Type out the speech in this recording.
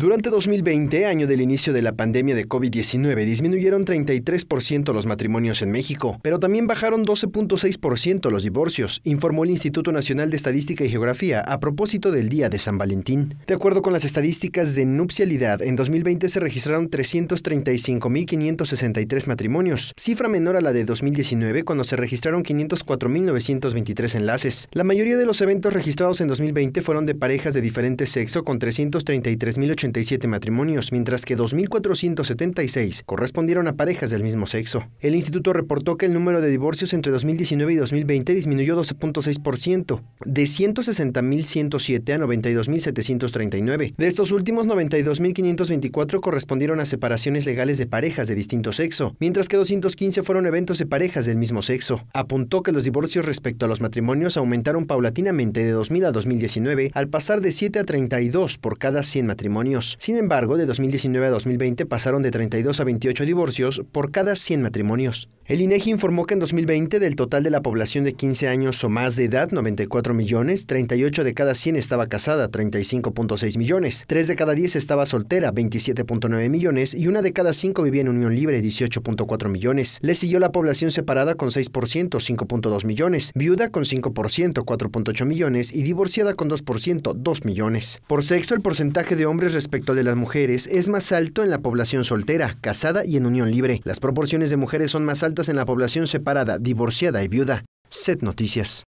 Durante 2020, año del inicio de la pandemia de COVID-19, disminuyeron 33% los matrimonios en México, pero también bajaron 12.6% los divorcios, informó el Instituto Nacional de Estadística y Geografía a propósito del Día de San Valentín. De acuerdo con las estadísticas de nupcialidad, en 2020 se registraron 335.563 matrimonios, cifra menor a la de 2019 cuando se registraron 504.923 enlaces. La mayoría de los eventos registrados en 2020 fueron de parejas de diferente sexo con 333.8 matrimonios, mientras que 2.476 correspondieron a parejas del mismo sexo. El instituto reportó que el número de divorcios entre 2019 y 2020 disminuyó 12.6%, de 160.107 a 92.739. De estos últimos, 92.524 correspondieron a separaciones legales de parejas de distinto sexo, mientras que 215 fueron eventos de parejas del mismo sexo. Apuntó que los divorcios respecto a los matrimonios aumentaron paulatinamente de 2000 a 2019, al pasar de 7 a 32 por cada 100 matrimonios. Sin embargo, de 2019 a 2020 pasaron de 32 a 28 divorcios por cada 100 matrimonios. El INEGI informó que en 2020 del total de la población de 15 años o más de edad, 94 millones, 38 de cada 100 estaba casada, 35.6 millones, 3 de cada 10 estaba soltera, 27.9 millones y una de cada 5 vivía en unión libre, 18.4 millones. Le siguió la población separada con 6%, 5.2 millones, viuda con 5%, 4.8 millones y divorciada con 2%, 2 millones. Por sexo, el porcentaje de hombres respecto al de las mujeres es más alto en la población soltera, casada y en unión libre. Las proporciones de mujeres son más altas en la población separada, divorciada y viuda. SET Noticias.